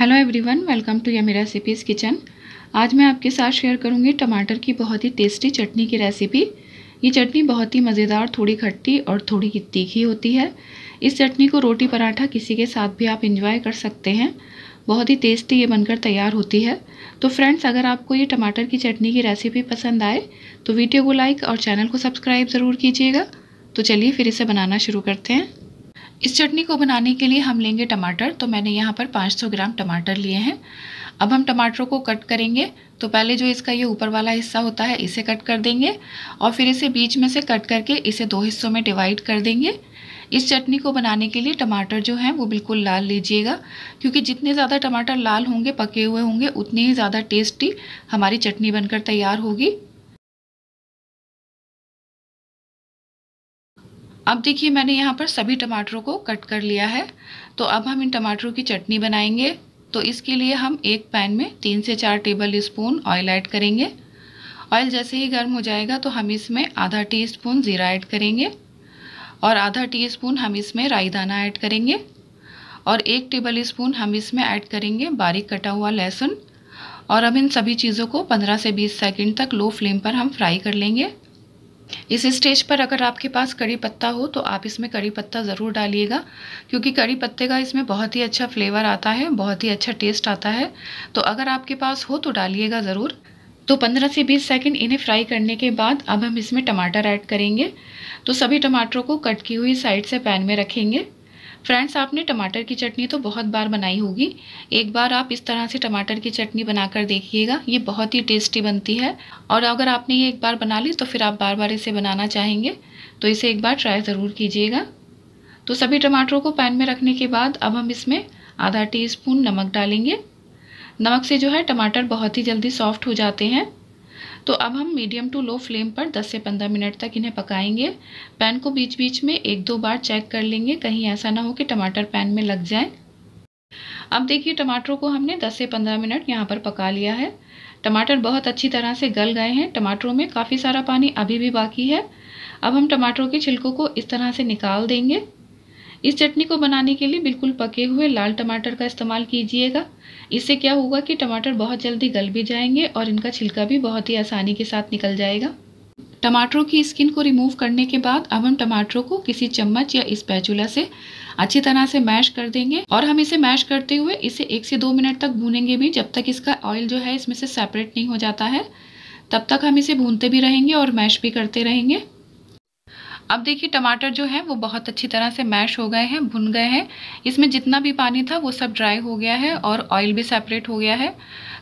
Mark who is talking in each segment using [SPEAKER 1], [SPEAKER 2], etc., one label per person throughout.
[SPEAKER 1] hello everyone welcome to yummy recipes kitchen आज मैं आपके साथ शेयर करूंगी टमाटर की बहुत ही टेस्टी चटनी की रेसिपी ये चटनी बहुत ही मज़ेदार थोड़ी खट्टी और थोड़ी ही तीखी होती है इस चटनी को रोटी पराठा किसी के साथ भी आप इंजॉय कर सकते हैं बहुत ही टेस्टी ये बनकर तैयार होती है तो फ्रेंड्स अगर आपको ये टमाटर की चटनी की रेसिपी पसंद आए तो वीडियो को लाइक और चैनल को सब्सक्राइब ज़रूर कीजिएगा तो चलिए फिर इसे बनाना शुरू करते हैं इस चटनी को बनाने के लिए हम लेंगे टमाटर तो मैंने यहाँ पर 500 ग्राम टमाटर लिए हैं अब हम टमाटरों को कट करेंगे तो पहले जो इसका ये ऊपर वाला हिस्सा होता है इसे कट कर देंगे और फिर इसे बीच में से कट करके इसे दो हिस्सों में डिवाइड कर देंगे इस चटनी को बनाने के लिए टमाटर जो हैं वो बिल्कुल लाल लीजिएगा क्योंकि जितने ज़्यादा टमाटर लाल होंगे पके हुए होंगे उतने ही ज़्यादा टेस्टी हमारी चटनी बनकर तैयार होगी अब देखिए मैंने यहाँ पर सभी टमाटरों को कट कर लिया है तो अब हम इन टमाटरों की चटनी बनाएंगे तो इसके लिए हम एक पैन में तीन से चार टेबल स्पून ऑयल ऐड करेंगे ऑयल जैसे ही गर्म हो जाएगा तो हम इसमें आधा टी स्पून ज़ीरा ऐड करेंगे और आधा टी स्पून हम इसमें राई दाना ऐड करेंगे और एक टेबल स्पून हम इसमें ऐड करेंगे बारीक कटा हुआ लहसुन और अब इन सभी चीज़ों को 15 से 20 सेकंड तक लो फ्लेम पर हम फ्राई कर लेंगे इस स्टेज पर अगर आपके पास करी पत्ता हो तो आप इसमें करी पत्ता ज़रूर डालिएगा क्योंकि करी पत्ते का इसमें बहुत ही अच्छा फ्लेवर आता है बहुत ही अच्छा टेस्ट आता है तो अगर आपके पास हो तो डालिएगा ज़रूर तो 15 से 20 सेकंड इन्हें फ्राई करने के बाद अब हम इसमें टमाटर ऐड करेंगे तो सभी टमाटरों को कट की हुई साइड से पैन में रखेंगे फ्रेंड्स आपने टमाटर की चटनी तो बहुत बार बनाई होगी एक बार आप इस तरह से टमाटर की चटनी बनाकर देखिएगा ये बहुत ही टेस्टी बनती है और अगर आपने ये एक बार बना ली तो फिर आप बार बार इसे बनाना चाहेंगे तो इसे एक बार ट्राई ज़रूर कीजिएगा तो सभी टमाटरों को पैन में रखने के बाद अब हम इसमें आधा टी स्पून नमक डालेंगे नमक से जो है टमाटर बहुत ही जल्दी सॉफ्ट हो जाते हैं तो अब हम मीडियम टू लो फ्लेम पर 10 से 15 मिनट तक इन्हें पकाएंगे पैन को बीच बीच में एक दो बार चेक कर लेंगे कहीं ऐसा ना हो कि टमाटर पैन में लग जाए अब देखिए टमाटरों को हमने 10 से 15 मिनट यहाँ पर पका लिया है टमाटर बहुत अच्छी तरह से गल गए हैं टमाटरों में काफ़ी सारा पानी अभी भी बाकी है अब हम टमाटरों के छिलकों को इस तरह से निकाल देंगे इस चटनी को बनाने के लिए बिल्कुल पके हुए लाल टमाटर का इस्तेमाल कीजिएगा इससे क्या होगा कि टमाटर बहुत जल्दी गल भी जाएंगे और इनका छिलका भी बहुत ही आसानी के साथ निकल जाएगा टमाटरों की स्किन को रिमूव करने के बाद अब हम टमाटरों को किसी चम्मच या इस पैचूला से अच्छी तरह से मैश कर देंगे और हम इसे मैश करते हुए इसे एक से दो मिनट तक भूनेंगे भी जब तक इसका ऑयल जो है इसमें से सेपरेट नहीं हो जाता है तब तक हम इसे भूनते भी रहेंगे और मैश भी करते रहेंगे अब देखिए टमाटर जो है वो बहुत अच्छी तरह से मैश हो गए हैं भुन गए हैं इसमें जितना भी पानी था वो सब ड्राई हो गया है और ऑयल भी सेपरेट हो गया है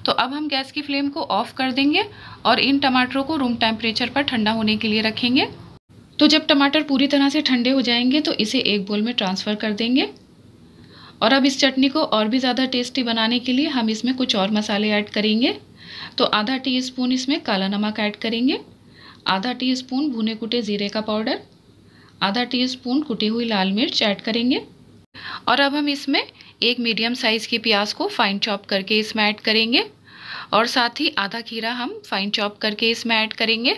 [SPEAKER 1] तो अब हम गैस की फ्लेम को ऑफ़ कर देंगे और इन टमाटरों को रूम टेम्परेचर पर ठंडा होने के लिए रखेंगे तो जब टमाटर पूरी तरह से ठंडे हो जाएंगे तो इसे एक बोल में ट्रांसफ़र कर देंगे और अब इस चटनी को और भी ज़्यादा टेस्टी बनाने के लिए हम इसमें कुछ और मसाले ऐड करेंगे तो आधा टीस्पून इसमें काला नमक ऐड करेंगे आधा टीस्पून भुने कुटे ज़ीरे का पाउडर आधा टीस्पून कुटी हुई लाल मिर्च ऐड करेंगे और अब हम इसमें एक मीडियम साइज़ की प्याज को फाइन चॉप करके इसमें ऐड करेंगे और साथ ही आधा खीरा हम फाइन चॉप करके इसमें ऐड करेंगे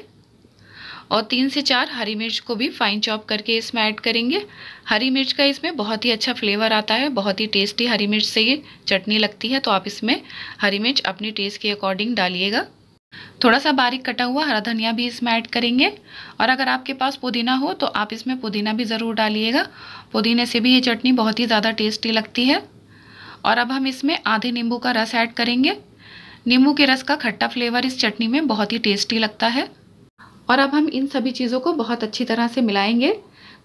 [SPEAKER 1] और तीन से चार हरी मिर्च को भी फाइन चॉप करके इसमें ऐड करेंगे हरी मिर्च का इसमें बहुत ही अच्छा फ्लेवर आता है बहुत ही टेस्टी हरी मिर्च से ये चटनी लगती है तो आप इसमें हरी मिर्च अपने टेस्ट के अकॉर्डिंग डालिएगा थोड़ा सा बारीक कटा हुआ हरा धनिया भी इसमें ऐड करेंगे और अगर आपके पास पुदीना हो तो आप इसमें पुदीना भी ज़रूर डालिएगा पुदीने से भी ये चटनी बहुत ही ज़्यादा टेस्टी लगती है और अब हम इसमें आधे नींबू का रस ऐड करेंगे नींबू के रस का खट्टा फ्लेवर इस चटनी में बहुत ही टेस्टी लगता है और अब हम इन सभी चीज़ों को बहुत अच्छी तरह से मिलाएंगे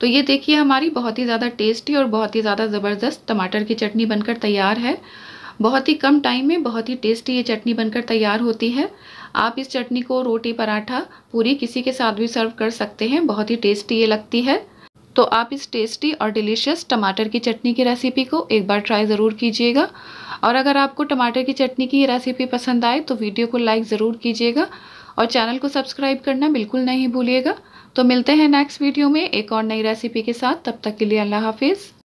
[SPEAKER 1] तो ये देखिए हमारी बहुत ही ज़्यादा टेस्टी और बहुत ही ज़्यादा ज़बरदस्त टमाटर की चटनी बनकर तैयार है बहुत ही कम टाइम में बहुत ही टेस्टी ये चटनी बनकर तैयार होती है आप इस चटनी को रोटी पराठा पूरी किसी के साथ भी सर्व कर सकते हैं बहुत ही टेस्टी ये लगती है तो आप इस टेस्टी और डिलीशियस टमाटर की चटनी की रेसिपी को एक बार ट्राई ज़रूर कीजिएगा और अगर आपको टमाटर की चटनी की ये रेसिपी पसंद आए तो वीडियो को लाइक ज़रूर कीजिएगा और चैनल को सब्सक्राइब करना बिल्कुल नहीं भूलिएगा तो मिलते हैं नेक्स्ट वीडियो में एक और नई रेसिपी के साथ तब तक के लिए अल्लाह हाफिज़